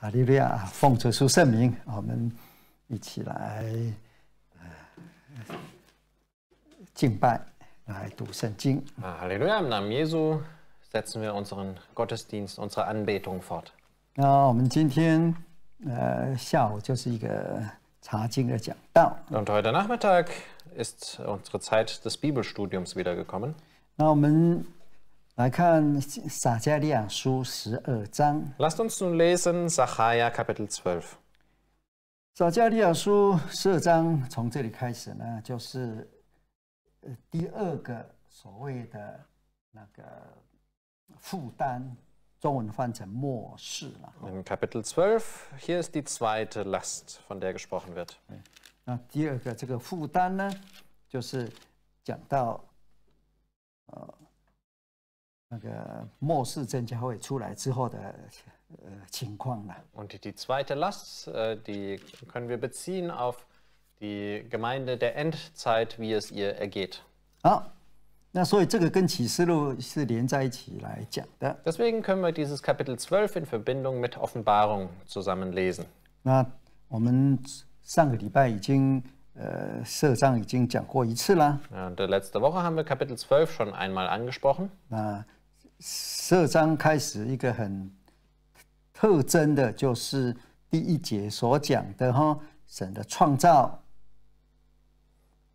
哈利路亚！奉主出圣名，我们一起来敬拜，来读圣经。Halleluja! Im Namen Jesu setzen wir unseren Gottesdienst, unsere Anbetung fort. 那我们今天呃下午就是一个查经的讲道。Und heute Nachmittag ist unsere Zeit des Bibelstudiums wiedergekommen. 来看撒加利亚书十二章。Let's uns lesen Zacharia Kapitel zwölf。撒加利亚书十二章从这里开始呢，就是第二个所谓的那个负担，中文换成末世了。Kapitel zwölf, hier ist die zweite Last, von der gesprochen wird。那第二个这个负担呢，就是讲到，呃。那个末世增加会出来之后的呃情况了。Und die zweite Last, äh, die können wir beziehen auf die Gemeinde der Endzeit, wie es ihr ergeht. Deswegen können wir dieses Kapitel 12 in Verbindung mit Offenbarung zusammenlesen. 那我们上个礼拜已经呃社长已经讲过一次啦。Und äh, letzte Woche haben wir Kapitel 12 schon einmal angesprochen. 那十二章开始一个很特征的，就是第一节所讲的哈神的创造。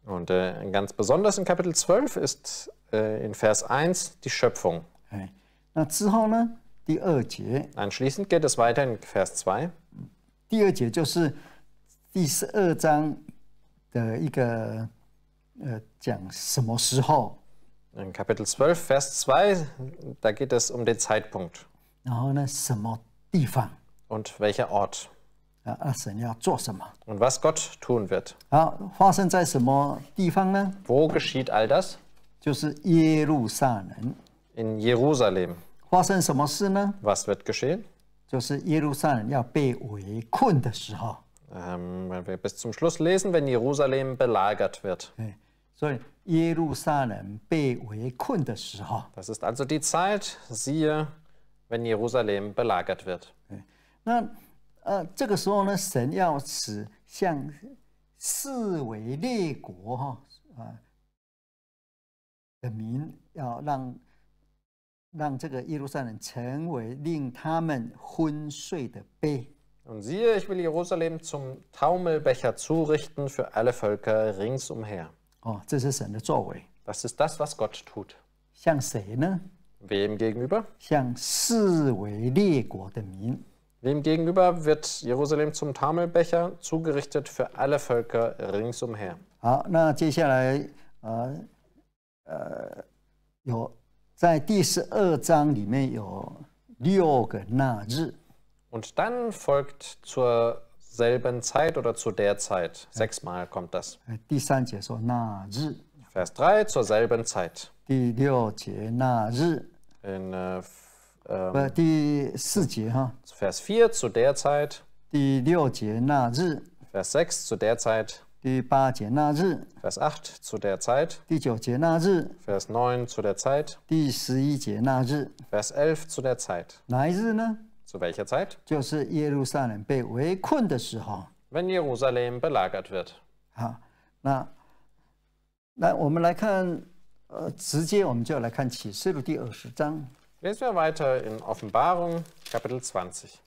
Und ganz besonders in Kapitel zwölf ist in Vers eins die Schöpfung. 哎，那之后呢？第二节。Anschließend geht es weiter in Vers zwei. 第二节就是第十二章的一个呃讲什么时候。In Kapitel 12, Vers 2, da geht es um den Zeitpunkt. Und welcher Ort Und was Gott tun wird. Ne? Wo geschieht all das? In Jerusalem. Was wird geschehen? 就是耶路撒冷要被围困的时候。Ähm, e, wenn wir bis zum Schluss lesen, wenn Jerusalem belagert wird. 对，E das ist also die Zeit, siehe, wenn Jerusalem belagert wird. Und siehe, ich will Jerusalem zum Taumelbecher zurichten für alle Völker ringsumher das ist das, was Gott tut. Wem gegenüber? Wem gegenüber wird Jerusalem zum Tamelbecher zugerichtet für alle Völker ringsumher. Und dann folgt zur selben Zeit oder zu der Zeit. Sechsmal kommt das. Äh, Vers 3, zur selben Zeit. 第六节那日，In äh, f- 4, äh, ähm, zu der Zeit. Vers 6, zu der Zeit. Vers 8, zu der Zeit. Vers 9, zu der Zeit. Vers 11, zu der Zeit. Ne? Zu welcher Zeit? Wenn Jerusalem belagert wird. Lesen wir weiter in Offenbarung Kapitel 20.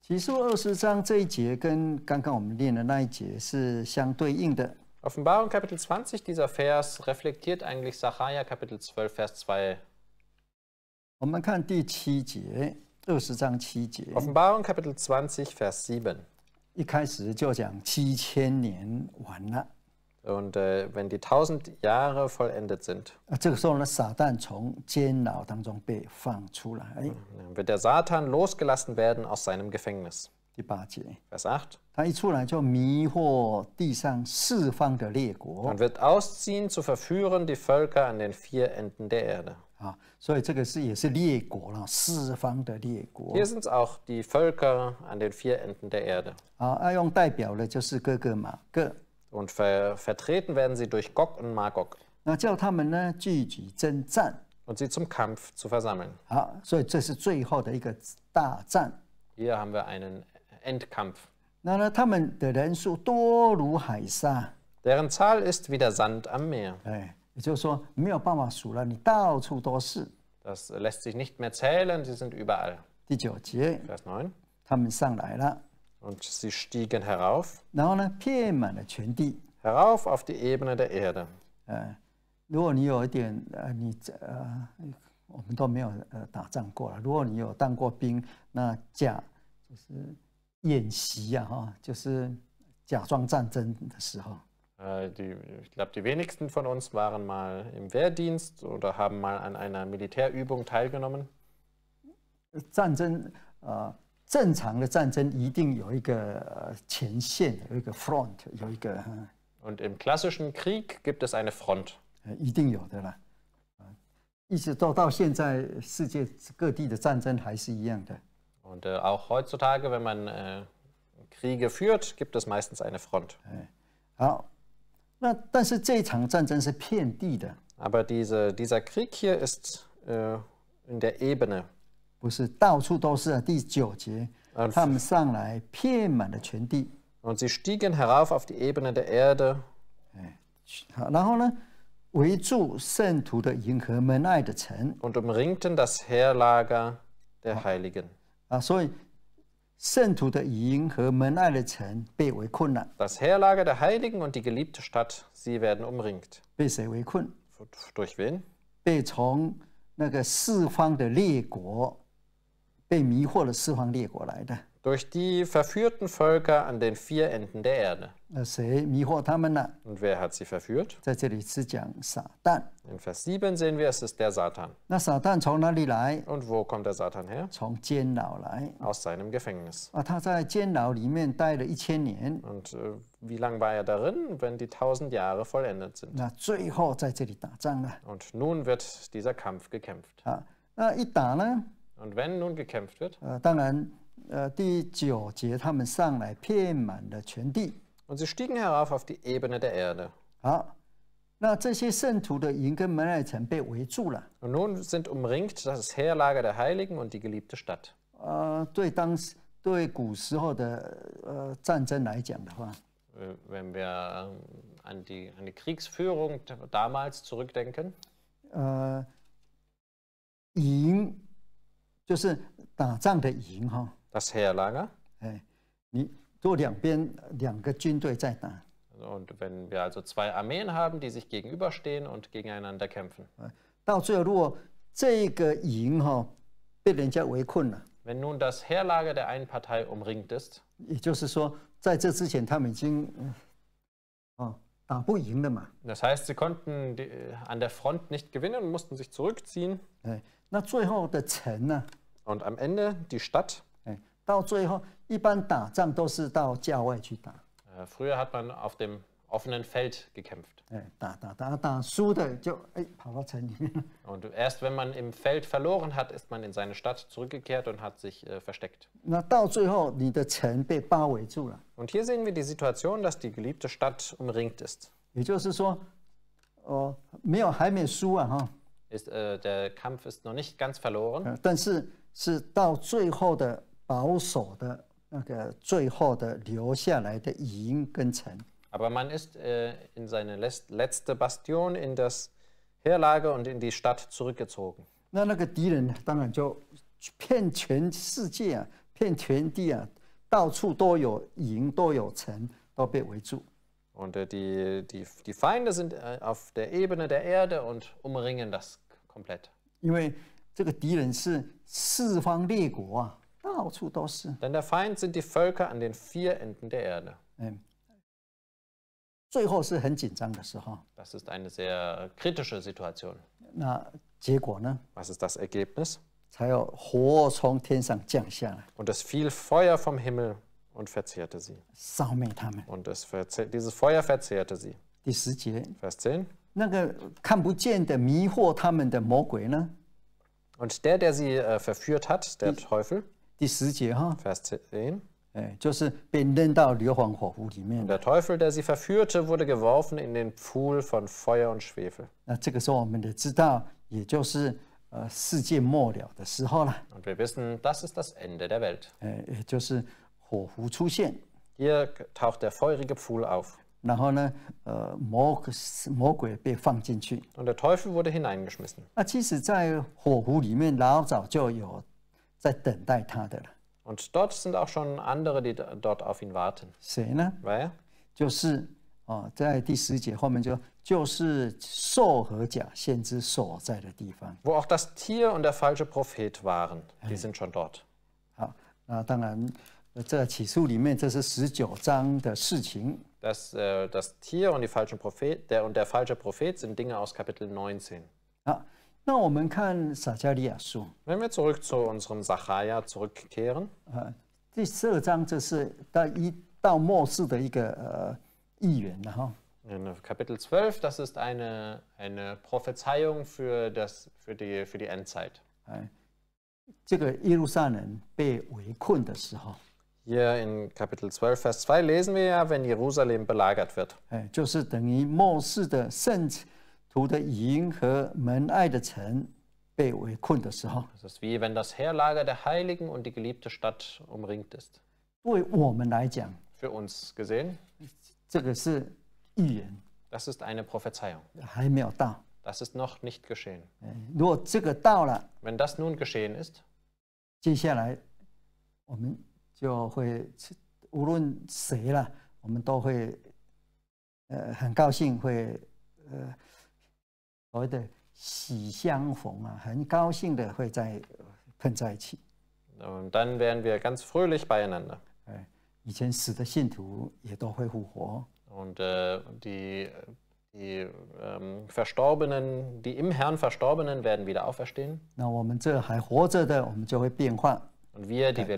启示录二十章这一节跟刚刚我们念的那一节是相对应的。Offenbarung Kapitel 20, dieser Vers reflektiert eigentlich Sacharja Kapitel 12, Vers 2. Offenbarung Kapitel 20 Vers 7. 一开始就讲七千年完了。Und äh, wenn die tausend Jahre vollendet sind, wird der Satan losgelassen werden aus seinem Gefängnis. 第八节，Vers 8. 他一出来就迷惑地上四方的列国 Und，wird ausziehen, zu verführen die Völker an den vier Enden der Erde. 啊，所以这个是也是列国了，四方的列国。Hier sind es auch die Völker an den vier Enden der Erde. 啊，爱用代表的就是各个马各。Und ver vertreten werden sie durch Gog und Magog. 那叫他们呢聚集征战。Und sie zum Kampf zu versammeln. 好，所以这是最后的一个大战。Hier haben wir einen Endkampf. 那呢，他们的人数多如海沙。Deren Zahl ist wie der Sand am Meer. 也就是说，没有办法数了，你到处都是。第九节，他们上来了，然后呢，遍满了全地。嗯，如果你有一点呃，你这呃，我们都没有呃，打仗过了。如果你有当过兵，那假就是演习呀，哈，就是假装战争的时候。Äh, die, ich glaube, die wenigsten von uns waren mal im Wehrdienst oder haben mal an einer Militärübung teilgenommen. Und im klassischen Krieg gibt es eine Front. Und äh, auch heutzutage, wenn man äh, Kriege führt, gibt es meistens eine Front. 好。那但是这场战争是遍地的。aber dieser dieser Krieg hier ist in der Ebene. 不是到处都是啊，第九节，他们上来，遍满了全地。und sie stiegen herauf auf die Ebene der Erde. 哎，好，然后呢，围住圣徒的银河门爱的城。und umringten das Heerlager der Heiligen. 啊，所以。圣徒的语音和门爱的城被围困了。Das Heerlager der Heiligen und die geliebte Stadt, sie werden umringt. 被谁围困？通过谁？被从那个四方的列国，被迷惑了四方列国来的。durch die verführten Völker an den vier Enden der Erde. Äh, Und wer hat sie verführt? In Vers 7 sehen wir, es ist der Satan. Und wo kommt der Satan her? Aus seinem Gefängnis. Ah, Und äh, wie lange war er darin, wenn die tausend Jahre vollendet sind? Und nun wird dieser Kampf gekämpft. Ah, ne? Und wenn nun gekämpft wird, 呃，当然 äh, 呃第九节，他们上来遍满了全地。Und sie stiegen herauf auf die Ebene der Erde. 好，那这些圣徒的营跟门外城被围住了。Und nun sind umringt das Heerlager der Heiligen und die geliebte Stadt. 呃，对当时对古时候的呃战争来讲的话，Wenn wir ähm, an die, an die Kriegsführung d- damals zurückdenken, 呃，营就是打仗的营哈，was Heerlager? Und wenn wir also zwei Armeen haben, die sich gegenüberstehen und gegeneinander kämpfen. Wenn nun das Heerlager der einen Partei umringt ist, das heißt, sie konnten die, äh, an der Front nicht gewinnen und mussten sich zurückziehen. Und am Ende die Stadt 到最后一般打仗都是到郊外去打。Äh, früher hat man auf dem offenen Feld gekämpft. 哎，打打打打输的就哎跑到城里面。Und erst wenn man im Feld verloren hat, ist man in seine Stadt zurückgekehrt und hat sich äh, versteckt. 那到最后你的城被包围住了，Und hier sehen wir die Situation, dass die geliebte Stadt umringt ist. äh, der Kampf ist noch nicht ganz verloren, 呃但是是到最后的保守的那个最后的留下来的银跟城。那那个敌人呢？当然就骗全世界啊，骗全地啊，到处都有银，都有城，都被围住。因为这个敌人是四方列国啊。到处都是。Denn ah, der Feind sind die Völker an den vier Enden der Erde. 嗯，最后是很紧张的时候。Das ähm. ist eine sehr kritische Situation.？Was ist das Ergebnis? 才有火从天上降下来，Und es fiel Feuer vom Himmel und verzehrte sie. 烧灭他们。Und es verze dieses Feuer verzehrte sie. 第十节，Vers 10. 那个看不见的迷惑他们的魔鬼呢，Und der, der sie äh, verführt hat, der Teufel, 第十节哈，Vers 10. 哎，就是被扔到硫磺火湖里面 Und。der Teufel, der sie verführte, wurde geworfen in den Pfuhl von Feuer und Schwefel. 那这个时候我们得知道，也就是呃世界末了的时候了，Und wir wissen, das ist das Ende der Welt. 哎，也就是火湖出现，Hier taucht der feurige Pfuhl auf. 然后呢，呃魔魔鬼被放进去。Und der Teufel wurde hineingeschmissen. 那其实，在火湖里面老早就有在等待他的了。Und dort sind auch schon andere, die dort auf ihn warten. 谁呢？Wer? 就是哦，在第十节后面就就是兽和假先知所在的地方。Wo auch das Tier und der falsche Prophet waren. Die sind schon dort. 好，那当然，呃在起诉里面，这是十九章的事情。Das, äh, das Tier und, die falschen Prophet, der, und der falsche Prophet sind Dinge aus Kapitel 19. 啊，那我们看撒加利亚书。Wenn wir zurück zu unserem Sacharja zurückkehren, 呃，第十二章这是到一到末世的一个呃预言了哈。in Kapitel 12, das ist eine, eine Prophezeiung für, das, für, die, für die Endzeit. Hier in Kapitel 12, Vers 2 lesen wir ja, wenn Jerusalem belagert wird. 哎，就是等于末世的甚至图的营和门爱的城被围困的时候，Es ist wie wenn das Heerlager der Heiligen und die geliebte Stadt umringt ist. 对我们来讲，Für uns gesehen, 这个是预言，das ist eine Prophezeiung. 还没有到。Das ist noch nicht geschehen. 如果这个到了，Wenn das nun geschehen ist, 接下来我们就会无论谁了，我们都会呃很高兴，会呃所谓的喜相逢啊，很高兴的会在碰在一起。Und dann wären wir ganz fröhlich beieinander. 哎，以前死的信徒也都会复活。Und äh, die die ähm, Verstorbenen, die im Herrn Verstorbenen werden wieder auferstehen. 那我们这还活着的，我们就会变换。Und wir, die wir,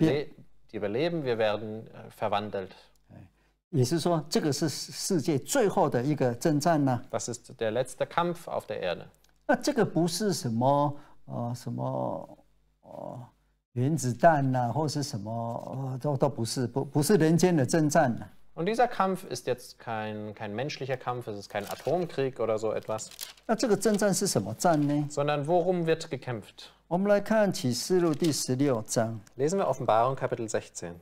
die wir leben, wir werden verwandelt. 也是说，这个是世界最后的一个征战呢、啊。Das ist der letzte Kampf auf der Erde。那这个不是什么呃什么哦原子弹呐、啊，或是什么、呃、都都不是，不不是人间的征战、啊。Und dieser Kampf ist jetzt kein, kein menschlicher Kampf, es ist kein Atomkrieg oder so etwas. 那这个征战是什么战呢？Sondern worum wird gekämpft? 我们来看启示录第十六章。Lesen wir Offenbarung Kapitel 16.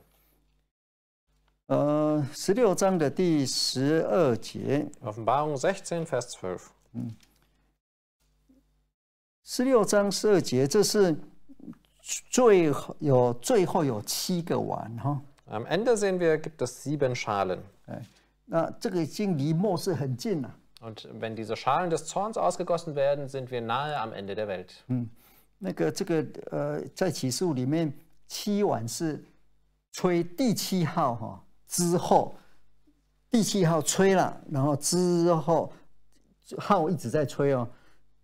呃，十六章的第十二节。嗯，十六章十二节，这是最后有最后有七个碗哈。哎，那这个已经离末世很近了。嗯，那个这个呃，在启示里面，七碗是吹第七号哈。之后，第七号吹了，然后之后号一直在吹哦。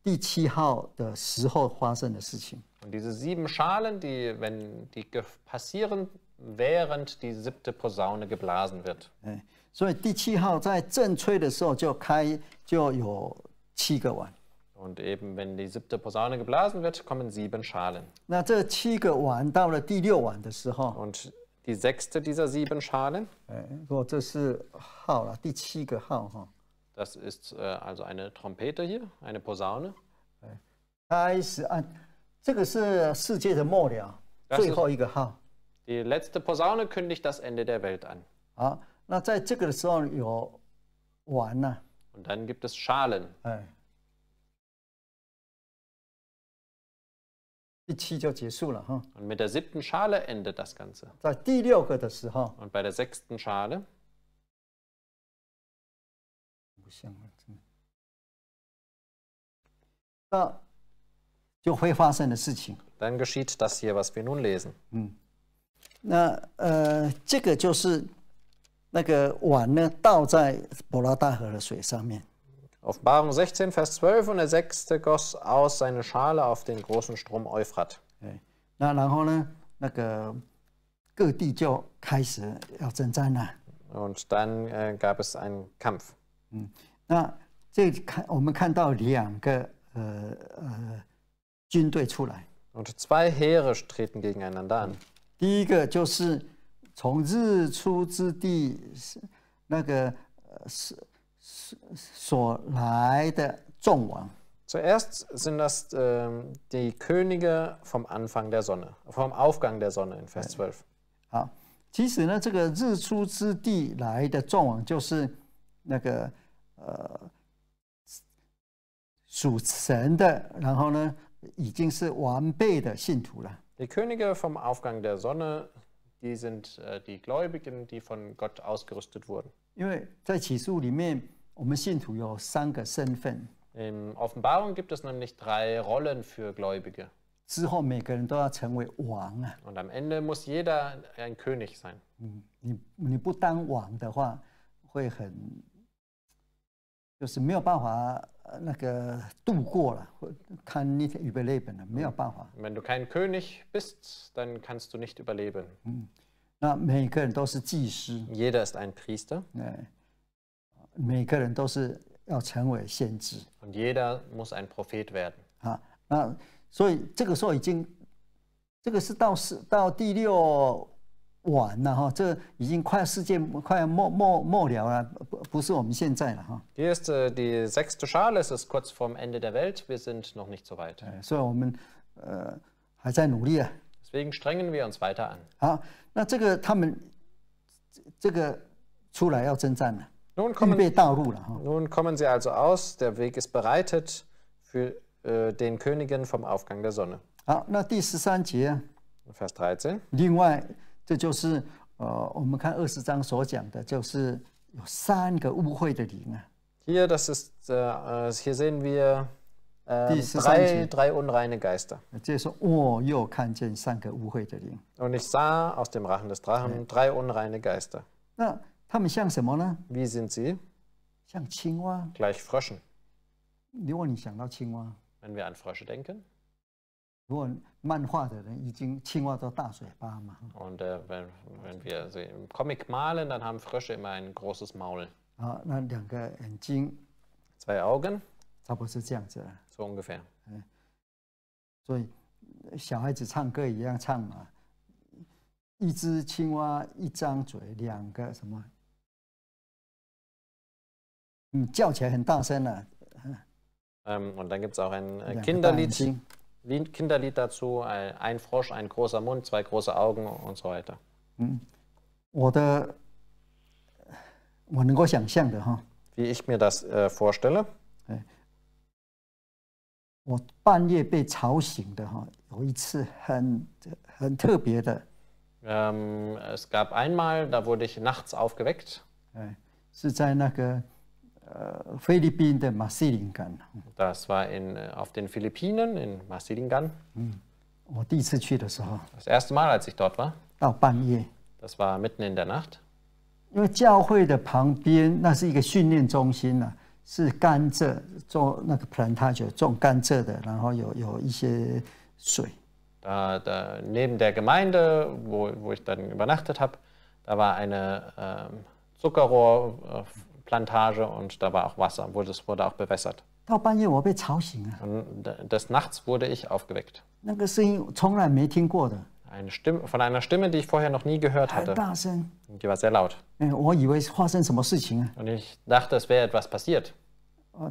第七号的时候发生的事情。Und diese sieben Schalen, die wenn die passieren während die siebte Posaune geblasen wird。哎，所以第七号在正吹的时候就开，就有七个碗。Und eben wenn die siebte Posaune geblasen wird, kommen sieben Schalen。那这七个碗到了第六碗的时候。die sechste dieser sieben Schalen. Äh, das ist äh, äh, also eine Trompete hier, eine Posaune. Das die letzte Posaune kündigt das Ende der Welt an. Und dann gibt es Schalen. 第七就结束了哈，在第六个的时候，和在第六的那就会发生的事情。嗯，那呃，这个就是那个碗呢，倒在伯拉大河的水上面。Offenbarung 16, Vers 12, und der Sechste goss aus seine Schale auf den großen Strom Euphrat. Ne? Und dann äh, gab es einen Kampf. Hm. Äh, äh, und zwei Heere treten gegeneinander an. Die 第一个就是从日出之地，那个是。呃所来的众王。Zuerst sind das ähm, die Könige vom Anfang der Sonne, vom Aufgang der Sonne in Vers 12. 好，其实呢，这个日出之地来的众王就是那个呃属神的，然后呢已经是完备的信徒了。Die Könige vom Aufgang der Sonne, die sind äh, die Gläubigen, die von Gott ausgerüstet wurden. 因为在启示里面。我们信徒有三个身份，In Offenbarung gibt es nämlich drei Rollen für Gläubige. Und am Ende muss jeder ein König sein. Wenn du kein König bist, dann kannst du nicht überleben. Jeder ist ein Priester. 哎，und jeder muss ein Prophet werden. Hier ist äh, die sechste Schale, es ist kurz vorm Ende der Welt, wir sind noch nicht so weit. Äh, äh，Deswegen strengen wir uns weiter an. 好，那这个他们这个出来要征战了。nun kommen, nun kommen sie also aus, der Weg ist bereitet für äh, den Königin vom Aufgang der Sonne. 好，那第十三节，Vers 13。另外，这就是呃，我们看二十章所讲的，就是有三个误会的灵啊。Hier, das ist, äh, äh, hier sehen wir äh, drei, drei unreine Geister. Und ich sah aus dem Rachen des Drachen drei unreine Geister. 他们像什么呢？像青蛙。gleich Froschen。如果你想到青蛙，wenn wir an Frosche denken。如果漫画的人已经青蛙做大嘴巴嘛。und wenn wenn wir sie Comic malen, dann haben Frosche immer ein großes Maul。啊，那两个眼睛，zwei Augen，差不多是这样子 so ungefähr。嗯，所以小孩子唱歌一样唱嘛，一只青蛙一张嘴，两个什么？und dann gibt es auch ein äh, Kinderlied, Kinderlied dazu, äh, ein, Frosch, ein großer Mund, zwei große Augen und so weiter. Hm. Wie ich mir das äh, vorstelle, äh, 我半夜被吵醒的哈，有一次很很特别的，ähm, es gab einmal, da wurde ich nachts aufgeweckt. Äh, Philippinen, Masilingan. Das war in, äh, auf den Philippinen, in Masilingan. Hm. Oh, das erste Mal, als ich dort war. Das war mitten in der Nacht. 因为教会的旁边那是一个训练中心呢、啊，是甘蔗种那个 da, neben der Gemeinde, wo, wo ich dann übernachtet habe, da war eine ähm, Zuckerrohr, äh, Plantage und da war auch Wasser, wurde, es wurde auch bewässert. 到半夜我被吵醒了。Und des Nachts wurde ich aufgeweckt. 那个声音从来没听过的。Eine Stimme, von einer Stimme, die ich vorher noch nie gehört hatte. Die war sehr laut. Und ich dachte, es wäre etwas passiert. Oh,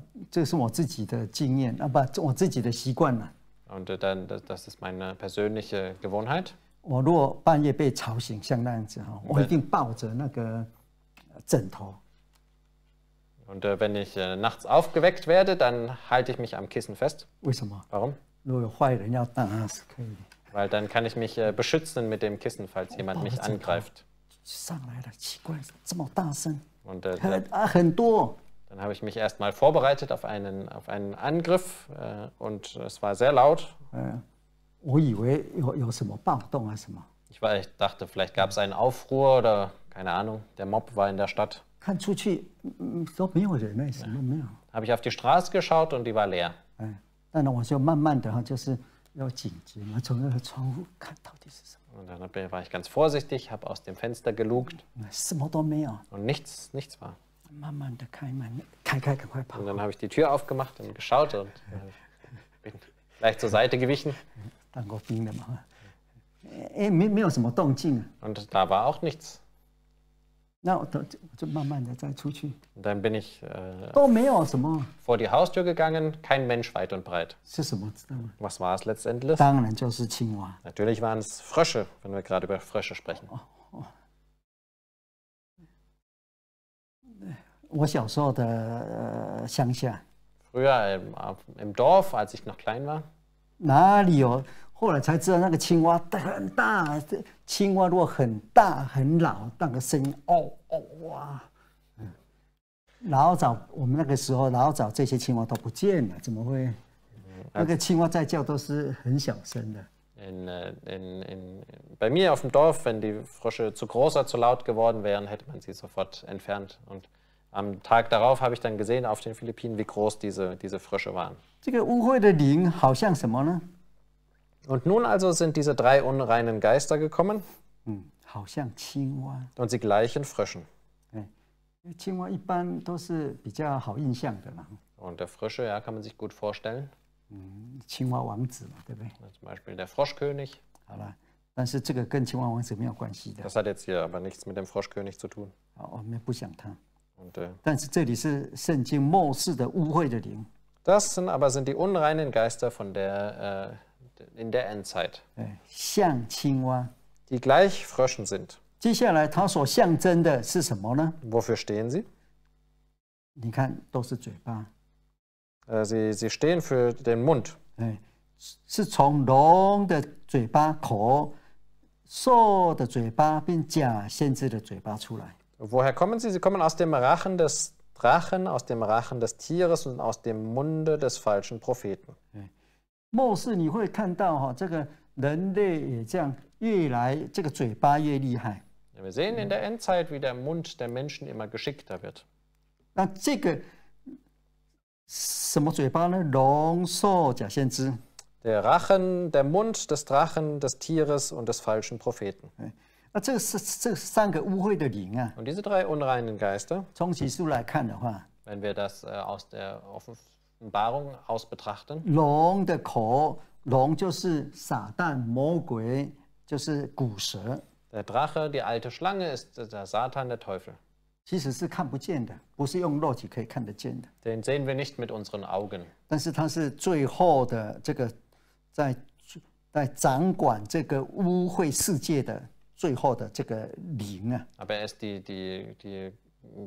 und äh, dann, das ist meine persönliche Gewohnheit. 我若半夜被吵醒，像那样子哈，我一定抱着那个枕头。und äh, wenn ich äh, nachts aufgeweckt werde, dann halte ich mich am Kissen fest. Warum? Weil dann kann ich mich äh, beschützen mit dem Kissen, falls oh, jemand mich angreift. Und äh, dann habe ich mich erstmal vorbereitet auf einen, auf einen Angriff äh, und es war sehr laut. Ich, war, ich dachte, vielleicht gab es einen Aufruhr oder keine Ahnung, der Mob war in der Stadt. Mm, habe ich auf die Straße geschaut und die war leer. 哎，但呢，我就慢慢的哈，就是要警觉嘛，从那个窗户看到底是什么。Und äh, dann war ich ganz vorsichtig, habe aus dem Fenster gelugt. Äh，und nichts, nichts war. 慢慢的开门，开开赶快跑。Und dann habe ich die Tür aufgemacht und geschaut und äh, bin gleich zur Seite gewichen. Und da war auch nichts. 那我就就慢慢的再出去。Dann bin ich äh, die Haustür gegangen, kein Mensch weit und breit. 是什么？知道吗？Was war es letztendlich? 当然就是青蛙。Natürlich waren es Frösche, wenn wir gerade über Frösche sprechen. 我小时候的呃乡下，Früher im, im Dorf, als ich noch klein war, 哪里有后来才知道那个青蛙很大，青蛙如果很大很老，那个声音哦哦哇，嗯，老早我们那个时候老早这些青蛙都不见了，怎么会？那个青蛙在叫都是很小声的。In, uh, in, in, bei mir auf dem Dorf, wenn die Frösche zu groß oder zu laut geworden wären, hätte man sie sofort entfernt. Und am Tag darauf habe ich dann gesehen auf den Philippinen, wie groß diese, diese Frösche waren. 这个污秽的灵好像什么呢？und nun also sind diese drei unreinen Geister gekommen. Hm, Und sie gleichen Fröschen. Und der Frösche, ja, kann man sich gut vorstellen. Hm, Zum Beispiel der Froschkönig. Das hat jetzt hier aber nichts mit dem Froschkönig zu tun. Und, äh, das sind aber sind die unreinen Geister, von der äh, in der Endzeit. Die gleich Fröschen sind. Wofür stehen sie? sie? Sie stehen für den Mund. Woher kommen sie? Sie kommen aus dem Rachen des Drachen, aus dem Rachen des Tieres und aus dem Munde des falschen Propheten. 哎末世你会看到哈，这个人类也这样越来这个嘴巴越厉害。Wir sehen in der Endzeit, wie der Mund der Menschen immer geschickter wird. 那这个什么嘴巴呢？龙兽假先知。Der Rachen, der Mund des Drachen, des Tieres und des falschen Propheten. 那这是这三个污秽的灵啊。Und diese drei unreinen Geister. 从起诉来看的话。Wenn wir das äh, aus der Offenbarung aus betrachten? 龙的口，龙就是撒旦魔鬼，就是古蛇。Der Drache, die alte Schlange, ist der Satan, der Teufel. Den sehen wir nicht mit unseren Augen. Aber er ist die, die, die,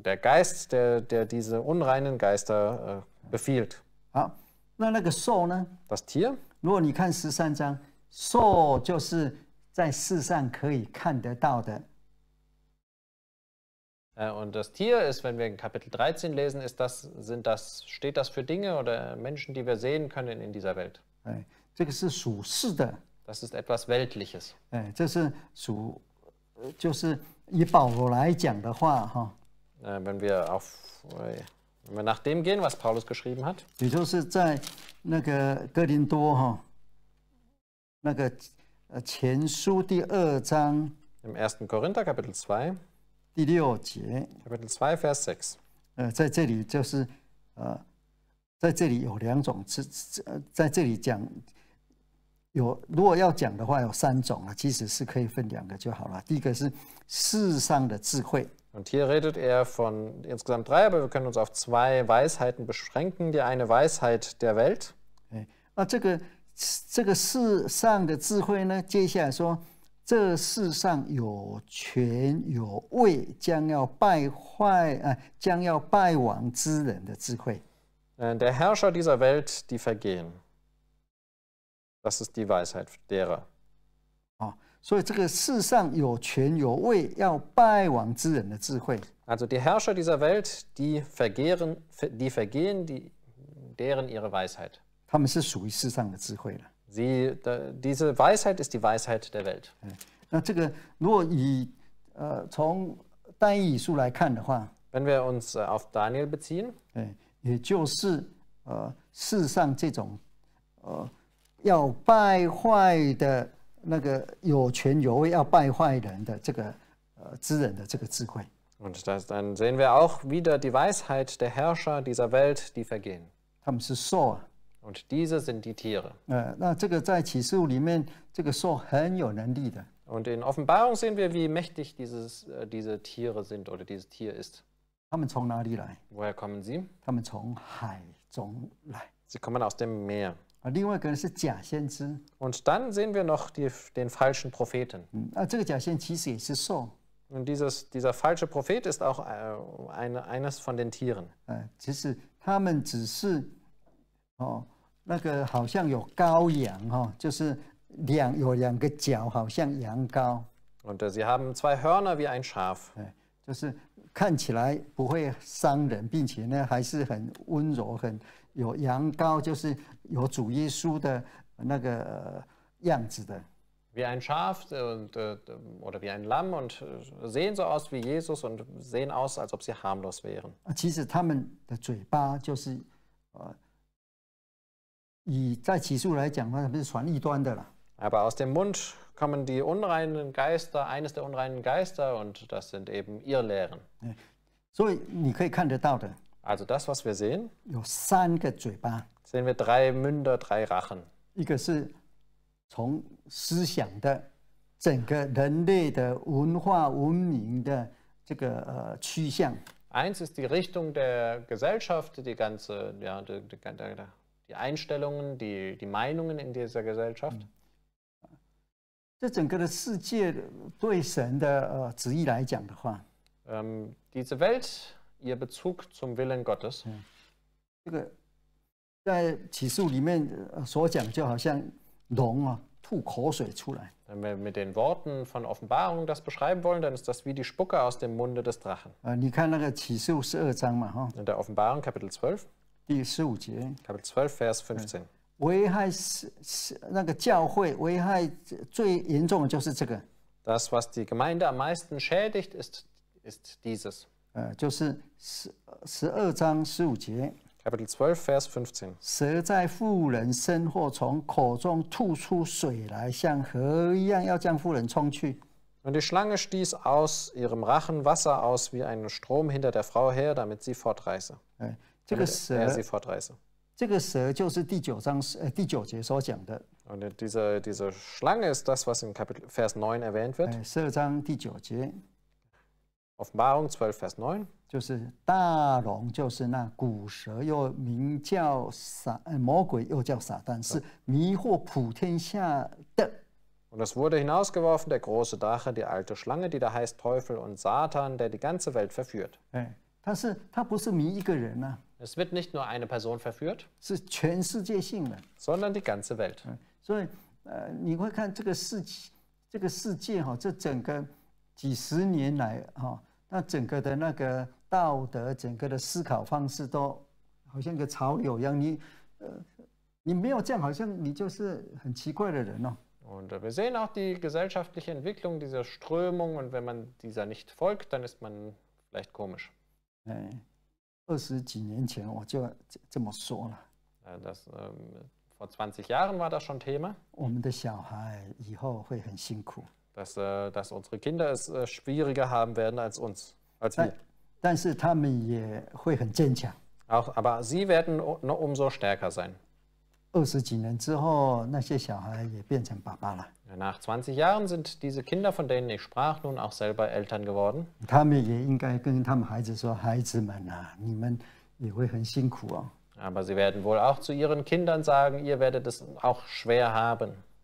der Geist, der, der diese unreinen Geister äh, befiehlt. Das Tier. Und das Tier ist, wenn wir in Kapitel 13 lesen, ist das, sind das, steht das für Dinge oder Menschen, die wir sehen können in dieser Welt. Das ist etwas Weltliches. Wenn wir auf äh, 也就是在那个哥林多哈，那个前书第二章第六节。呃，在这里就是呃，在这里有两种，在这里讲有，如果要讲的话有三种啊，其实是可以分两个就好了。第一个是世上的智慧。Und hier redet er von insgesamt drei, aber wir können uns auf zwei Weisheiten beschränken. Die eine Weisheit der Welt. Ah, der Herrscher dieser Welt, die vergehen. Das ist die Weisheit derer. 哦。Ah. 所以，这个世上有权有位要拜亡之人的智慧。Also, die Herrscher dieser Welt, die vergehen, die vergehen, deren ihre Weisheit。他们是属于世上的智慧的。Sie, diese Weisheit ist die Weisheit der Welt。嗯，那这个如果以呃从单一语素来看的话，Wenn wir uns auf Daniel beziehen。对，也就是呃世上这种呃要败坏的。那个有权有位要败坏人的这个呃知人的这个智慧。Und das, dann sehen wir auch wieder die Weisheit der Herrscher dieser Welt, die vergehen. Und diese sind die Tiere. Und in Offenbarung sehen wir, wie mächtig dieses, äh, diese Tiere sind oder dieses Tier ist. Woher kommen sie? Sie kommen aus dem Meer. Und dann sehen wir noch die, den falschen Propheten. Und dieses, dieser falsche Prophet ist auch äh, eine, eines von den Tieren. Und äh, sie haben zwei Hörner wie ein Schaf. 就是看起来不会伤人，并且呢还是很温柔、很有羊羔，就是有主耶稣的那个样子的。wie ein Schaf und, äh, oder wie ein Lamm und äh, sehen so aus wie Jesus und sehen aus, als ob sie harmlos wären. Aber aus dem Mund kommen die unreinen Geister, eines der unreinen Geister und das sind eben Irrlehren. 所以你可以看得到的。also das, was wir sehen, sehen wir drei Münder, drei Rachen. Äh, Eins ist die Richtung der Gesellschaft, die ganze, ja, die, die, die- Einstellungen, die, die Meinungen in dieser Gesellschaft. Äh, ähm, diese Welt ihr Bezug zum Willen Gottes. Wenn wir mit den Worten von Offenbarung das beschreiben wollen, dann ist das wie die Spucke aus dem Munde des Drachen. In der Offenbarung Kapitel 12, Kapitel 12 Vers 15. 危害是是那个教会危害最严重的就是这个。Das, was die Gemeinde am meisten schädigt, ist, ist dieses. 呃，就是十十二章十五节。Chapter twelve, verse fifteen。蛇在妇人身后，从口中吐出水来，像河一样，要将妇人冲去。Und die Schlange stieß aus ihrem Rachen Wasser aus wie einen Strom hinter der Frau her, damit sie fortreise. 哎，这个蛇，这个蛇就是第九章呃第九节所讲的。Und diese diese Schlange ist das, was in Kapitel verse neun erwähnt wird. 十二章第九节。Offenbarung 12, Vers 9. 就是大龙，就是那古蛇，又名叫撒魔鬼，又叫撒旦，是迷惑普天下的。Und es wurde hinausgeworfen der große Drache, die alte Schlange, die da heißt Teufel und Satan, der die ganze Welt verführt. 哎，他是他不是迷一个人呐、Es wird nicht nur eine Person verführt, 是全世界性的。sondern die ganze Welt. 所以，呃，你会看这个世界，这个世界哈、这整个几十年来哈、那整个的那个道德，整个的思考方式都好像一个潮流一样。你，呃，你没有这样，好像你就是很奇怪的人哦。Und wir sehen auch die gesellschaftliche Entwicklung dieser Strömung und wenn man dieser nicht folgt, dann ist man vielleicht komisch. 嗯，二十几年前我就这么说了。Das vor zwanzig Jahren war das schon Thema. 我们的小孩以后会很辛苦。dass, äh, dass unsere Kinder es äh, schwieriger haben werden als uns, als wir. 但是他们也会很坚强。Auch, aber sie werden noch umso stärker sein. Nach 20 Jahren sind diese Kinder, von denen ich sprach, nun auch selber Eltern geworden. Aber sie werden wohl auch zu ihren Kindern sagen: Ihr werdet es auch schwer haben.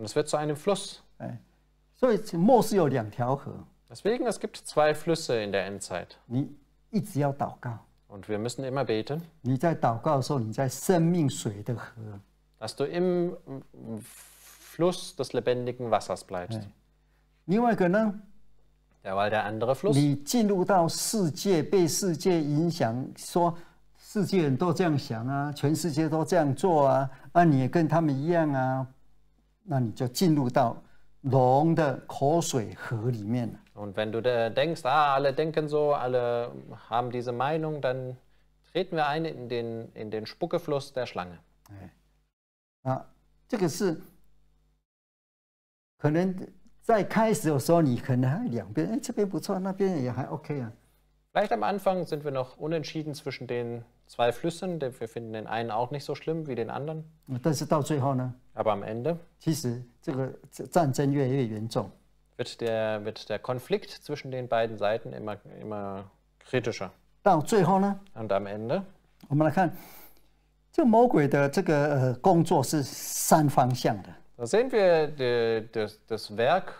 Und es wird zu einem Fluss. 哎，所以末世有两条河，Deswegen, es gibt zwei Flüsse in der Endzeit. Und wir müssen immer beten, Dass du im Fluss des lebendigen Wassers bleibst. 另外一个呢，Derweil der andere Fluss, 那你就进入到龙的口水河里面了。Und wenn du denkst, ah, alle denken so, alle haben diese Meinung, dann treten wir ein in den, in den Spuckefluss der Schlange. Vielleicht am Anfang sind wir noch unentschieden zwischen den zwei Flüssen. Wir finden den einen auch nicht so schlimm wie den anderen. Aber am Ende 其实这个战争越来越严重。wird der, wird der Konflikt zwischen den beiden Seiten immer, immer kritischer. Und am Ende 我们来看这魔鬼的这个呃工作是三方向的。da sehen wir, die, das, das Werk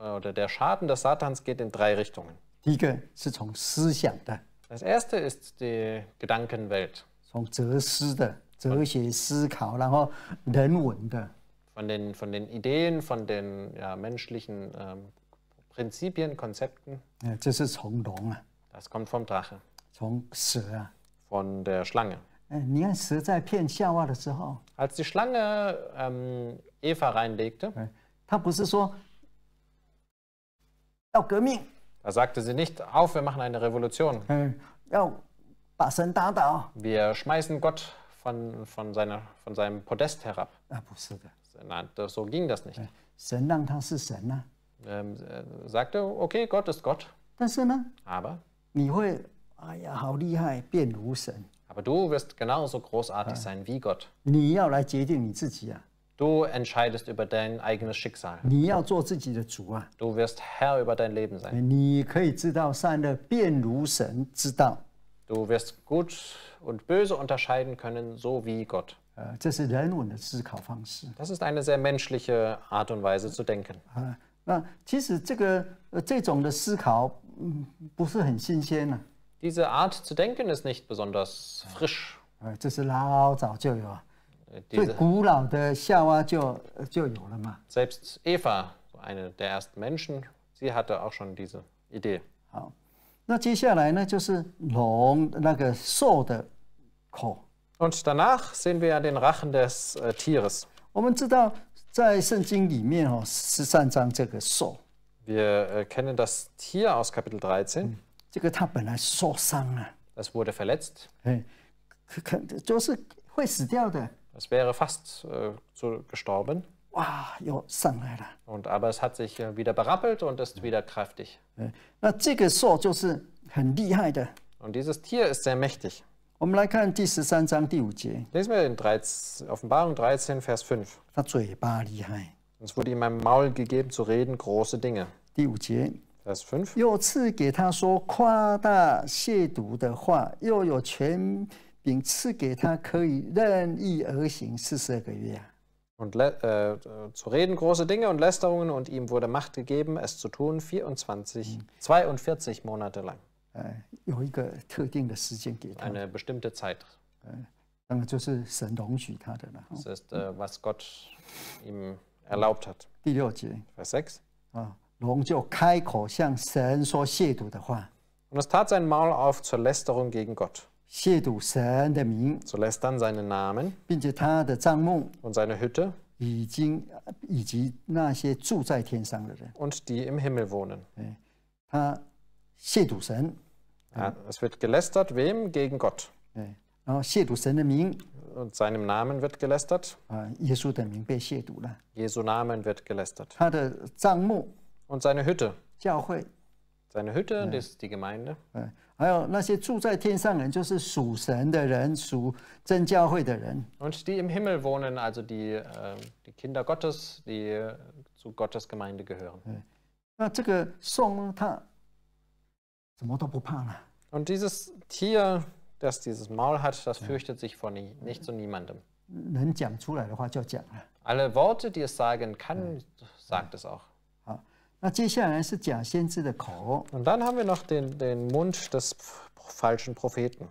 äh, oder der Schaden des Satans geht in drei Richtungen. 第一个是从思想的。das erste ist die Gedankenwelt. 从哲思的、哲学思考，然后人文的。Von den, von den Ideen, von den ja, menschlichen ähm, Prinzipien, Konzepten. Das kommt vom Drache, Von der Schlange. Äh, Als die Schlange ähm, Eva reinlegte, 哎，它不是说要革命，da sagte sie nicht, auf, wir machen eine Revolution. Äh, wir schmeißen Gott von, von, seiner, von seinem Podest herab. Nein, so ging das nicht. Äh, ähm, äh, sagte, okay, Gott ist Gott. Aber ah aber du wirst genauso großartig sein wie Gott. 你要来决定你自己啊。Du entscheidest über dein eigenes Schicksal. Du wirst Herr über dein Leben sein. Du wirst gut und böse unterscheiden können, so wie Gott. Das ist eine sehr menschliche Art und Weise zu denken. Diese Art zu denken ist nicht besonders frisch. 呃，这是老早就有啊。selbst Eva, eine der ersten Menschen, sie hatte auch schon diese Idee. Und danach sehen wir den Rachen des äh, Tieres. Wir äh, kennen das Tier aus Kapitel 13. Das wurde verletzt. 哎，可就是会死掉的。es wäre fast äh, so gestorben. Ah, und aber es hat sich äh, wieder berappelt und ist wieder kräftig. Äh, und dieses Tier ist sehr mächtig. Lesen wir in 13, Offenbarung 13, Vers 5. Es wurde ihm ein Maul gegeben zu reden große Dinge. Vers 5. 又赐给他说夸大亵渎的话，又有权并赐给他可以任意而行四十个月。Und äh, zu reden große Dinge und Lästerungen und ihm wurde Macht gegeben, es zu tun 24, 42 mhm. Monate lang. Eine bestimmte Zeit. Das ist, äh, was Gott ihm erlaubt hat. Vers 6. Und es tat sein Maul auf zur Lästerung gegen Gott. 亵渎神的名，so lästern seinen Namen und seine Hütte und die im Himmel wohnen. es wird gelästert, wem? Gegen Gott. Und seinem Namen wird gelästert, Jesu Namen wird gelästert. Und seine Hütte. Seine Hütte, das ist die Gemeinde. 还有那些住在天上人，就是属神的人，属真教会的人。Und die im Himmel wohnen, also die ähm, die Kinder Gottes, die äh, zu Gottes Gemeinde gehören. 那这个送它什么都不怕了。Und dieses Tier, das dieses Maul hat, das fürchtet sich vor nie, nichts und niemandem. Äh, 能讲出来的话就讲了。Alle Worte, die es sagen kann, sagt es auch. Und dann haben wir noch den den Mund des falschen Propheten.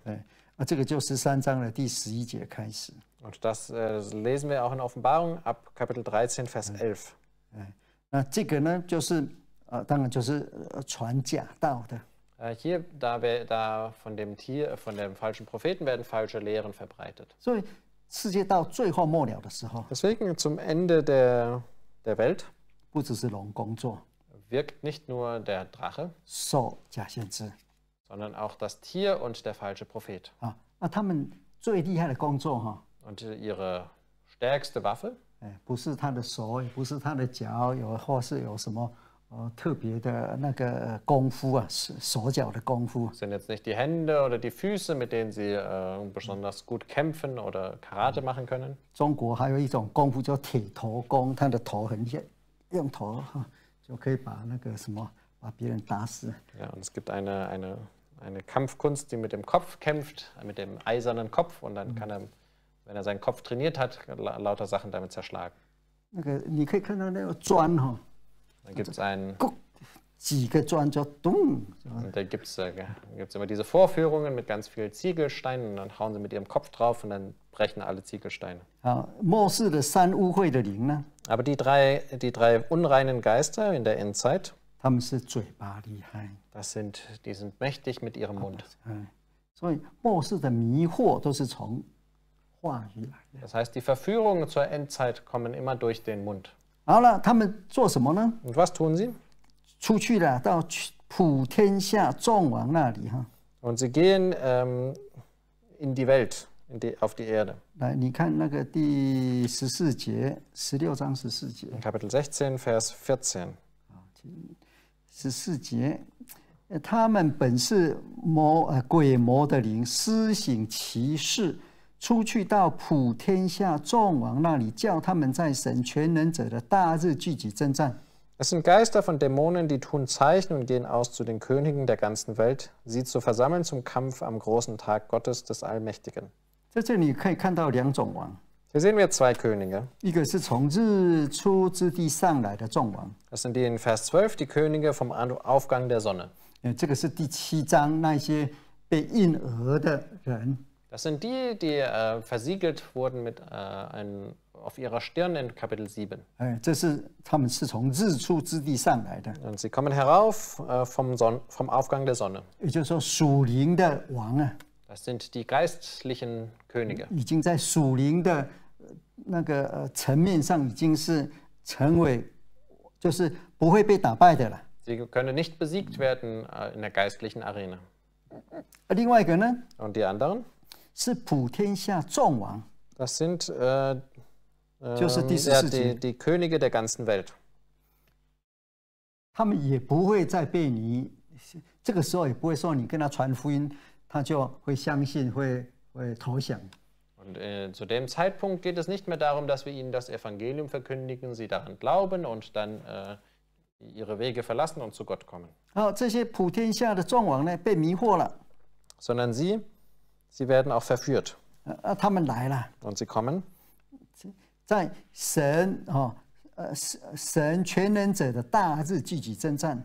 Und das äh, lesen wir auch in Offenbarung ab Kapitel 13 Vers 11. 哎，那这个呢，就是呃，当然就是传假道的。Äh, hier, da, wir, da von dem Tier, von dem falschen Propheten werden falsche Lehren verbreitet. Deswegen zum Ende der, der Welt 不只是龙工作，wirkt nicht nur der Drache, sondern auch das Tier und der falsche Prophet. Ah, ah, und ihre stärkste Waffe äh, sind jetzt nicht die Hände oder die Füße, mit denen sie äh, besonders gut kämpfen oder Karate machen können. 中国还有一种功夫叫铁头功，他的头很用用头哈就可以把那个什么把别人打死。Ja, und es gibt eine, eine, eine Kampfkunst, die mit dem Kopf kämpft, mit dem eisernen Kopf und dann mhm. kann er, wenn er seinen Kopf trainiert hat, lauter Sachen damit zerschlagen. Dann gibt es einen, und da gibt es äh, immer diese Vorführungen mit ganz vielen Ziegelsteinen und dann hauen sie mit ihrem Kopf drauf und dann brechen alle Ziegelsteine. 啊，末世的三污秽的灵呢，aber die drei, die drei unreinen Geister in der Endzeit, das sind, die sind mächtig mit ihrem Mund. Das heißt, die Verführungen zur Endzeit kommen immer durch den Mund. Und was tun sie? Und sie gehen ähm, in die Welt die, auf die Erde. In Kapitel 16, Vers 14. 十四节，呃他们本是魔呃鬼魔的灵，施行奇事，出去到普天下众王那里，叫他们在神全能者的大日聚集征战。Es sind Geister von Dämonen, die tun Zeichen und gehen aus zu den Königen der ganzen Welt, sie zu versammeln zum Kampf am großen Tag Gottes des Allmächtigen. 在这里可以看到两种王。Hier sehen wir zwei Könige. Das sind die in Vers 12, die Könige vom Aufgang der Sonne. Das sind die, die äh, versiegelt wurden mit, äh, einem, auf ihrer Stirn in Kapitel 7. Und sie kommen herauf äh, vom, Sonn- vom Aufgang der Sonne. 也就是说属灵的王啊，das sind die geistlichen Könige. Sie können nicht besiegt werden äh, in der geistlichen Arena. Äh，Und die anderen? Das sind äh, ähm, Joseph, dieses ja, ist die, die- Könige der ganzen Welt. 他们也不会再被你这个时候也不会说你跟他传福音，und äh, zu dem Zeitpunkt geht es nicht mehr darum, dass wir ihnen das Evangelium verkündigen, sie daran glauben und dann äh, ihre Wege verlassen und zu Gott kommen. Sondern sie, sie werden auch verführt. Und sie kommen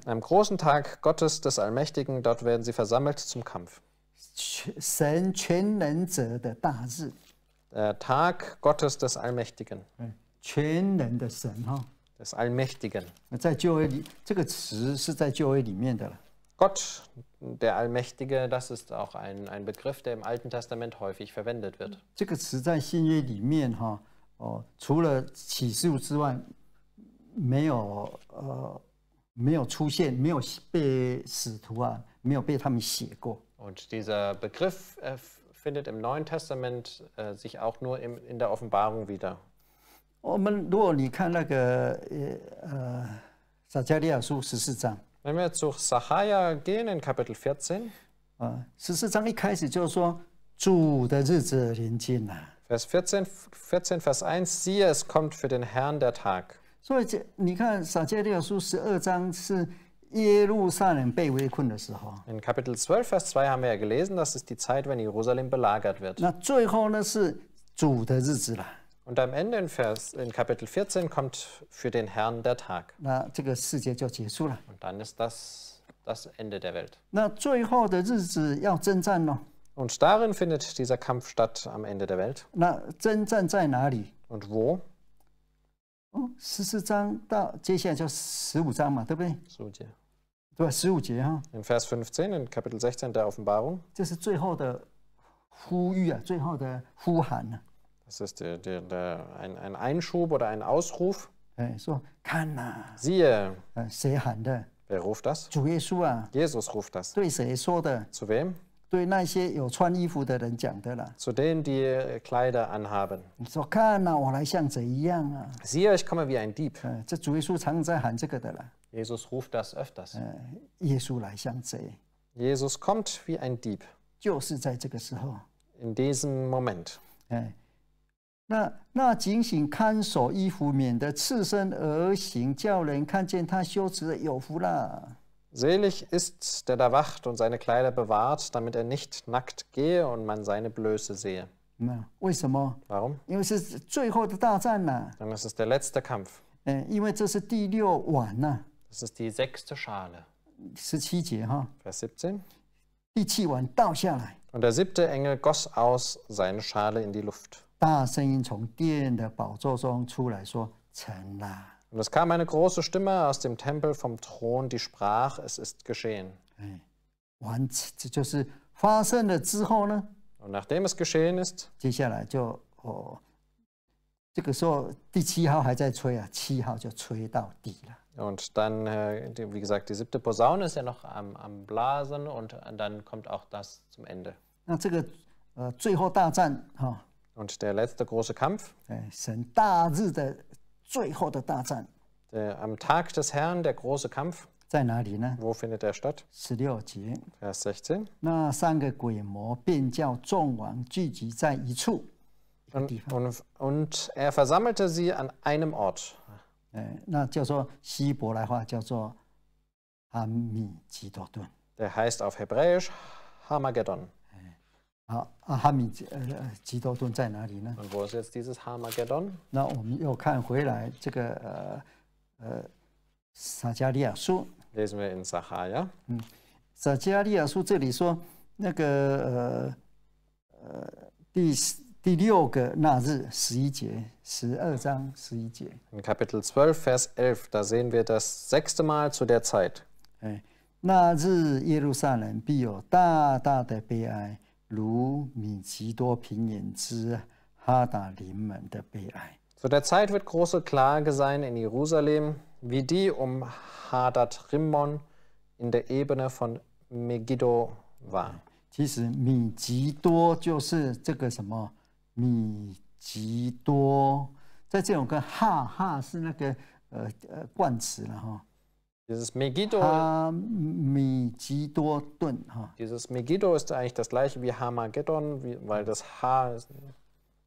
Am großen Tag Gottes des Allmächtigen, dort werden sie versammelt zum Kampf. 全神全能者的大日，der Tag Gottes des Allmächtigen，全能的神哈，des Allmächtigen，在旧约里这个词是在旧约里面的了。Gott der Allmächtige，das ist auch ein ein Begriff，der im Alten Testament häufig verwendet wird。这个词在新约里面哈，哦，除了启示之外，没有呃，没有出现，没有被使徒啊，没有被他们写过。Und dieser Begriff äh, findet im Neuen Testament äh, sich auch nur im, in der Offenbarung wieder. Äh, äh, Wenn wir zu Sahaja gehen in Kapitel 14, Vers 14, 14, Vers 1, siehe, es kommt für den Herrn der Tag. 所以这你看撒加利亚书十二章是 in Kapitel 12 Vers 2 haben wir ja gelesen, das ist die Zeit, wenn Jerusalem belagert wird. Und am Ende in, Vers, in Kapitel 14 kommt für den Herrn der Tag. Und dann ist das das Ende der Welt. Und darin findet dieser Kampf statt am Ende der Welt. Und wo? 哦，十四章到接下来就十五章嘛，对不对？十五节，对吧？十五节哈。In Vers 15 in Kapitel 16 der Offenbarung. 这是最后的呼吁啊，最后的呼喊啊。Das ist der, der, der, ein, ein Einschub oder ein Ausruf. Siehe, wer ruft das? Jesus ruft das. Zu wem? 对那些有穿衣服的人讲的啦。Zu denen die Kleider anhaben。你说看呐，我来像贼一样啊。Sieh, ich komme wie ein Dieb。嗯，这主耶稣常在喊这个的啦。Jesus ruft das öfters。嗯，耶稣来像贼。Jesus kommt wie ein Dieb。就是在这个时候。In diesem Moment。哎，那那警醒看守衣服，免得赤身而行，叫人看见他羞耻，有福了。Selig ist, der da wacht und seine Kleider bewahrt, damit er nicht nackt gehe und man seine Blöße sehe. Warum? Denn es ist der letzte Kampf. Äh, oh, das ist die sechste Schale. Vers 17. Und der siebte Engel goss aus seine Schale in die Luft. 大声音从殿的宝座中出来说：“成了。” Und es kam eine große Stimme aus dem Tempel vom Thron, die sprach, es ist geschehen. Und nachdem es geschehen ist, und dann, äh, wie gesagt, die siebte Posaune ist ja noch am, am Blasen und dann kommt auch das zum Ende. Und der letzte große Kampf, 哎，神大日的最后的大战。Der, am Tag des Herrn, der große Kampf. 在哪里呢？Wo findet er statt? 十六节。Vers 16. und, und er versammelte sie an einem Ort. Der heißt auf Hebräisch Hamageddon. 好啊，哈米基多顿在哪里呢？那我们又看回来这个呃呃撒加利亚书。嗯，撒加利亚书这里说那个呃呃第第六个那日十一节十二章十一节。在 Chapter Twelve, Verse Eleven, da sehen wir das sechste Mal zu der Zeit。哎，那日耶路撒冷必有大大的悲哀。如米吉多平原之哈达林门的悲哀。所以，到时候会是大的控诉，e 耶路撒冷，就像在哈达林门，在米吉多平原。其实，米吉多就是这个什么？米吉多，在这种跟哈哈”是那个呃呃冠词了哈。Dieses Megiddo. Hamididodun. Ha. Dieses Megiddo ist eigentlich das gleiche wie Hamageddon, wie, weil das H ist,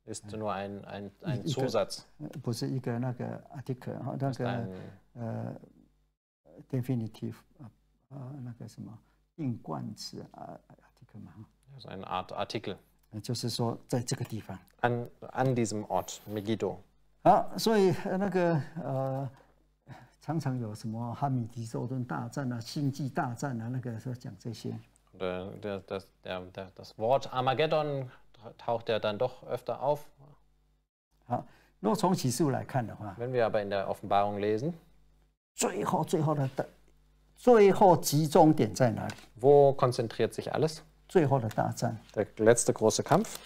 ist nur ein, ein, ein Zusatz. 不是一个那个 article 哈，那个呃 definitive 呃那个什么定冠词啊 article 嘛哈。Das ist eine Art Artikel. 就是说在这个地方。An an diesem Ort Megiddo. 好，所以那个呃。常常有什么哈米提宙顿大战啊、星际大战啊，那个时候讲这些。Der, das, der, das Wort Armageddon taucht ja dann doch öfter auf. Wenn wir aber in der Offenbarung lesen, wo konzentriert sich alles? Der letzte große Kampf,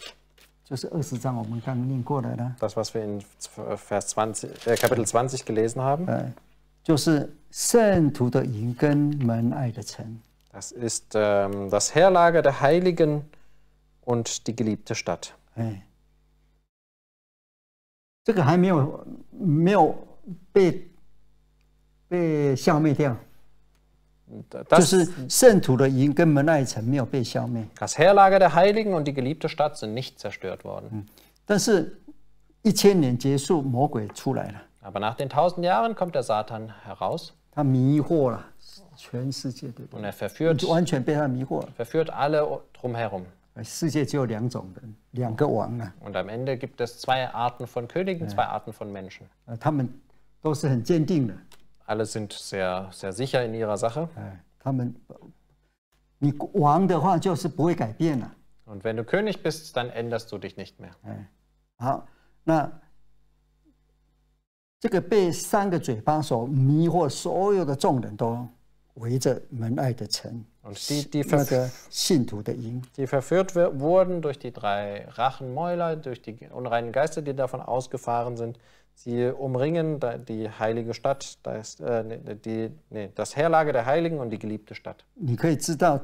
das, was wir in Vers 20, äh, Kapitel 20 gelesen haben. Äh，就是圣徒的营跟门爱的城。Das ist ähm, das Herlager der Heiligen und die geliebte Stadt. 哎，这个还没有没有被被消灭掉。Das, 就是圣徒的营跟门爱城没有被消灭，das Herlager der Heiligen und die geliebte Stadt sind nicht zerstört worden. 但是，一千年结束，魔鬼出来了。aber nach den tausend Jahren kommt der Satan heraus. Und er verführt, 就完全被他迷惑了。verführt alle drumherum. Äh, Und am Ende gibt es zwei Arten von Königen, zwei Arten von Menschen. Äh, alle sind sehr, sehr sicher in ihrer Sache. Äh, Und wenn du König bist, dann änderst du dich nicht mehr. 好，那这个被三个嘴巴所迷惑，所有的众人都围着门外的城。Und die, die, die, verführt wurden durch die drei Rachenmäuler, durch die unreinen Geister, die davon ausgefahren sind, sie umringen die heilige Stadt, das, äh, ne, ne, die, nee, das Herlager der Heiligen und die geliebte Stadt. 你可以知道，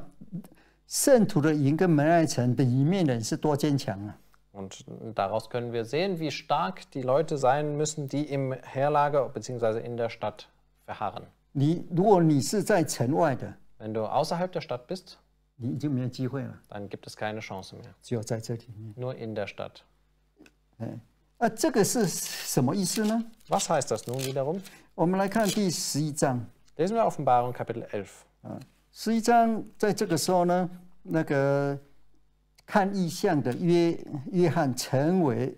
圣徒的营跟门外城的一面人是多坚强啊！und daraus können wir sehen, wie stark die Leute sein müssen, die im Heerlager bzw. in der Stadt verharren. Wenn du außerhalb der Stadt bist, dann gibt es keine Chance mehr. Nur in der Stadt. Was heißt das nun wiederum? Lesen wir Offenbarung Kapitel 11. 看异象的约约翰成为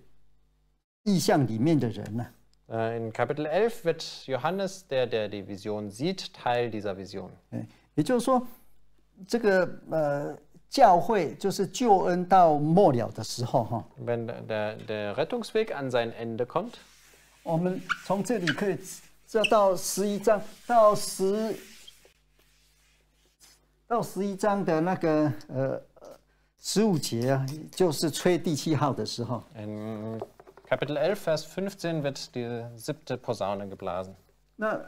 异象里面的人呢？Teil 十一章，s 翰看到的这个异象，也就是说，这个呃，教会就是救恩到末了的时候哈。当救恩 e n d 到尽头的时候，我们从这里可以到十一章，到十到十一章的那个呃。十五节啊，就是吹第七号的时候。嗯，Chapter 11, verse 15 wird die siebte Posaune geblasen。那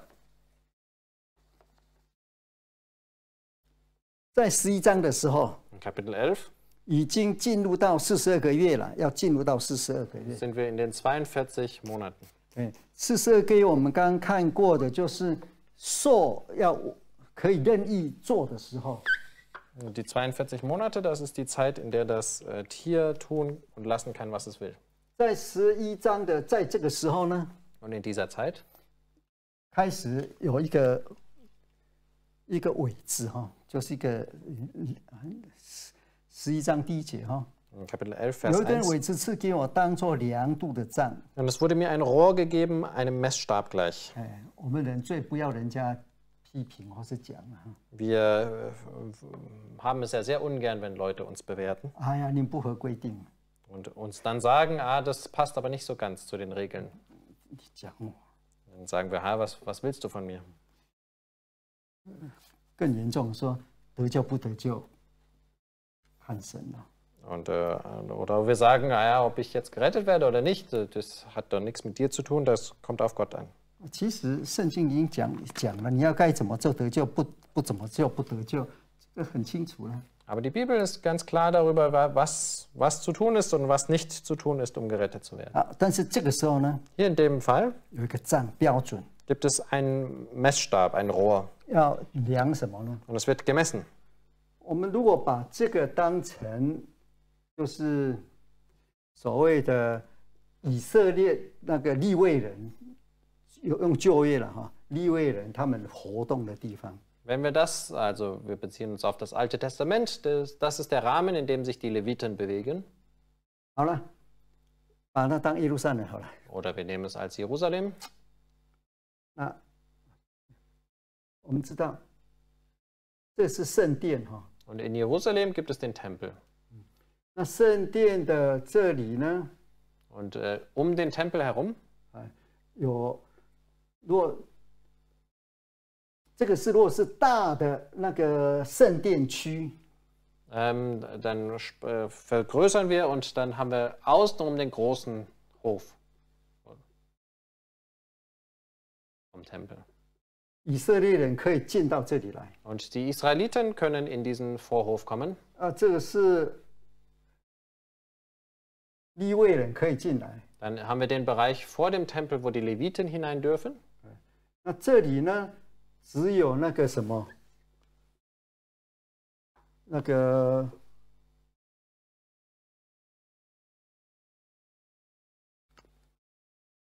在十一章的时候，Chapter 11，已经进入到四十二个月了，要进入到四十二个月。Sind wir in den zweiundvierzig Monaten。嗯，四十二个月我们刚看过的，就是兽要可以任意做的时候。Die 42 Monate, das ist die Zeit, in der das äh, Tier tun und lassen kann, was es will. Und in dieser Zeit Kapitel 11, Vers 1. Und es wurde mir ein Rohr gegeben, einem Messstab gleich. Wir äh, haben es ja sehr ungern, wenn Leute uns bewerten. Ah Und uns dann sagen, ah, das passt aber nicht so ganz zu den Regeln. Oh. Dann sagen wir, ha, was, was willst du von mir? Und, äh, oder wir sagen, naja, ah ob ich jetzt gerettet werde oder nicht, äh, das hat doch nichts mit dir zu tun, das kommt auf Gott an. 其实圣经已经讲讲了，你要该怎么做得救，不不怎么做不得救，这个很清楚了。Aber die Bibel ist ganz klar darüber, was, was zu tun ist und was nicht zu tun ist, um gerettet zu werden. Hier in dem Fall gibt es einen Messstab, ein Rohr, Und es wird gemessen. 我们如果把这个当成就是所谓的以色列那个立位人用就业了哈，立位人他们活动的地方。Wenn wir das, also wir beziehen uns auf das Alte Testament, das, das ist der Rahmen, in dem sich die Leviten bewegen. Oder wir nehmen es als Jerusalem. Und in Jerusalem gibt es den Tempel. Und äh, um den Tempel herum 如果这个是如果是大的那个圣殿区。Ähm, dann äh, vergrößern wir und dann haben wir außenrum den großen Hof vom Tempel. Und die Israeliten können in diesen Vorhof kommen. dann haben wir den Bereich vor dem Tempel, wo die Leviten hinein dürfen. 那这里呢，只有那个什么，那个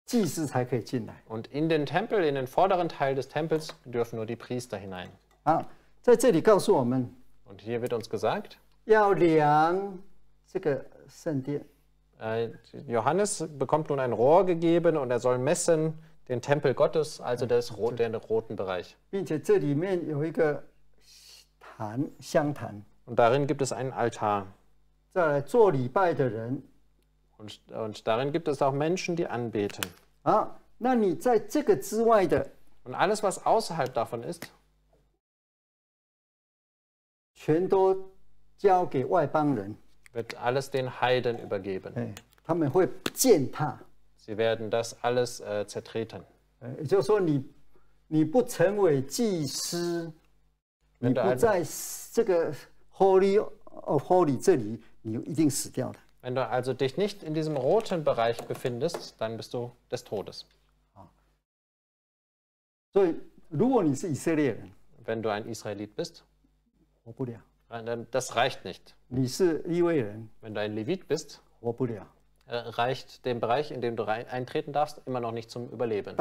祭司才可以进来。Und in den Tempel, in den vorderen Teil des Tempels dürfen nur die Priester hinein. 啊，在这里告诉我们 Und hier wird uns gesagt, 要量这个圣殿。äh, Johannes bekommt nun ein Rohr gegeben und er soll messen den Tempel Gottes, also das, den roten Bereich. Und darin gibt es einen Altar. Und, und darin gibt es auch Menschen, die anbeten. Und alles, was außerhalb davon ist, wird alles den Heiden übergeben. 他们会践踏。Sie werden das alles äh, zertreten. Äh, Wenn du also dich nicht in diesem roten Bereich befindest, dann bist du des Todes. Ah. Wenn du ein Israelit bist, bist，活不了。Das reicht nicht. Wenn du ein Levit bist, bist，活不了。äh, reicht dem Bereich, in dem du eintreten darfst, immer noch nicht zum Überleben.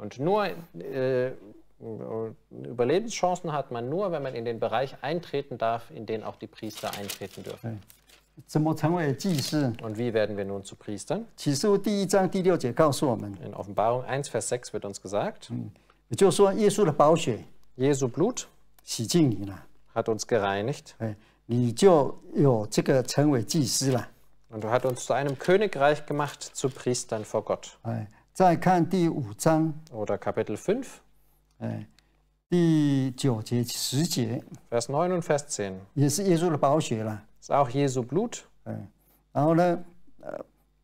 Und nur äh, Überlebenschancen hat man nur, wenn man in den Bereich eintreten darf, in den auch die Priester eintreten dürfen. Und wie werden wir nun zu Priestern? In Offenbarung 1 Vers 6 wird uns gesagt. Hm. Jesu Blut. 洗净你了，hat uns gereinigt. 哎，你就有这个成为祭司了。Und hat uns zu einem Königreich gemacht, zu Priestern vor Gott. Oder Kapitel 5, 哎第九节十节，Vers 9 und Vers 10. 也是耶稣的宝血了。Ist auch Jesu Blut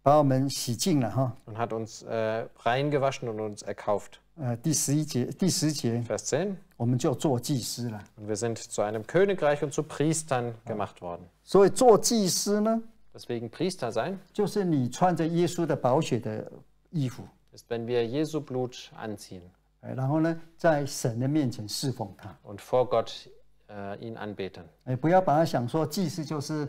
und hat uns äh, reingewaschen und uns erkauft. Vers 10. Und wir sind zu einem Königreich und zu Priestern gemacht worden. Deswegen Priester sein ist, wenn wir Jesu Blut anziehen und vor Gott äh, ihn anbeten. 哎，不要把它想说祭司就是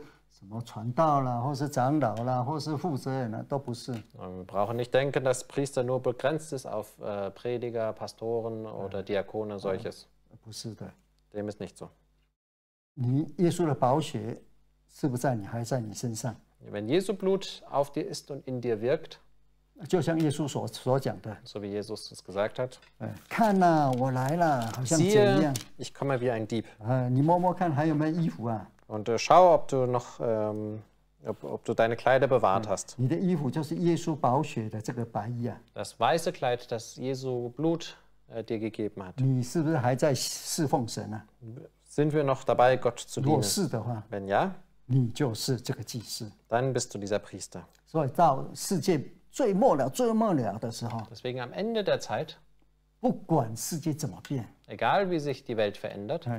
什么传道啦，或是长老啦，或是负责人啦，都不是。Wir brauchen nicht denken, dass Priester nur begrenzt ist auf äh, Prediger, Pastoren oder Diakone solches. 不是的。Dem ist nicht so. 你耶稣的宝血是不在你，还在你身上。Wenn Jesu Blut auf dir ist und in dir wirkt, so wie Jesus es gesagt hat, siehe, ich komme wie ein Dieb. Und äh, schau, ob du noch, ähm, ob, ob, du deine Kleider bewahrt hast. Das weiße Kleid, das Jesu Blut äh, dir gegeben hat. Halt ne? Sind wir noch dabei, Gott zu dienen? Wenn ja, dann bist du dieser Priester. Deswegen am Ende der Zeit, egal wie sich die Welt verändert,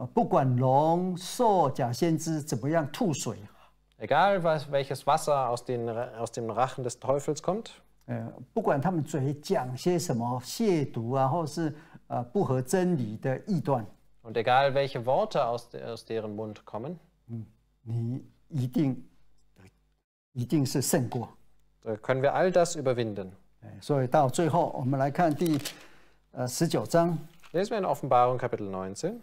呃，不管龙、兽、假先知怎么样吐水，Egal was, welches Wasser aus, den, aus dem Rachen des Teufels kommt, Und egal welche Worte aus, aus deren Mund kommen, 你一定一定是胜过。äh, können wir all das überwinden. Lesen wir in Offenbarung Kapitel 19.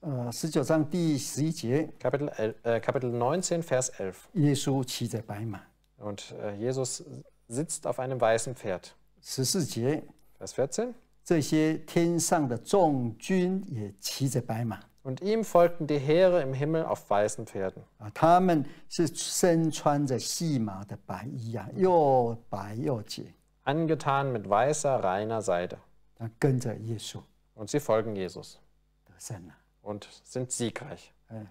呃，十九章第十一节，Kapitel 11, äh, Kapitel 19 Vers 11. 耶稣骑着白马。Und Jesus sitzt auf einem weißen Pferd. 十四节，Vers 14. 这些天上的众军也骑着白马。Und ihm folgten die Heere im Himmel auf weißen Pferden. Angetan mit weißer, reiner Seide. Und sie folgen Jesus. 得胜了。und sind siegreich. Äh,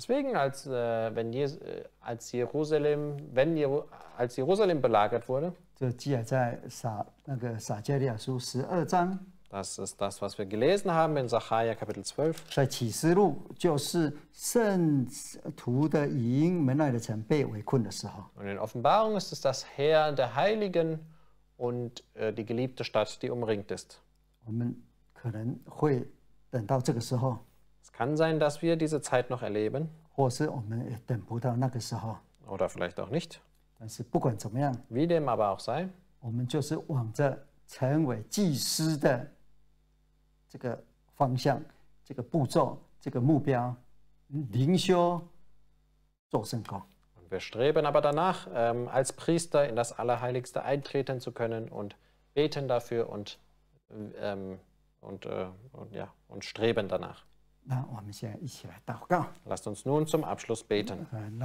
Deswegen, als, äh, wenn Jes äh, als Jerusalem, wenn Jeru als Jerusalem belagert wurde, das ist das, was wir gelesen haben in Sacharja Kapitel 12. Und in Offenbarung ist es das Heer der Heiligen und äh, die geliebte Stadt, die umringt ist. 我们可能会等到这个时候，Es kann sein, dass wir diese Zeit noch erleben 或是我们也等不到那个时候。oder vielleicht auch nicht. 但是不管怎么样，Wie dem aber auch sei, wir streben aber danach, ähm, als Priester in das Allerheiligste eintreten zu können und beten dafür und ähm, und, äh, und, ja, und streben danach. Lasst uns nun zum Abschluss beten. Äh,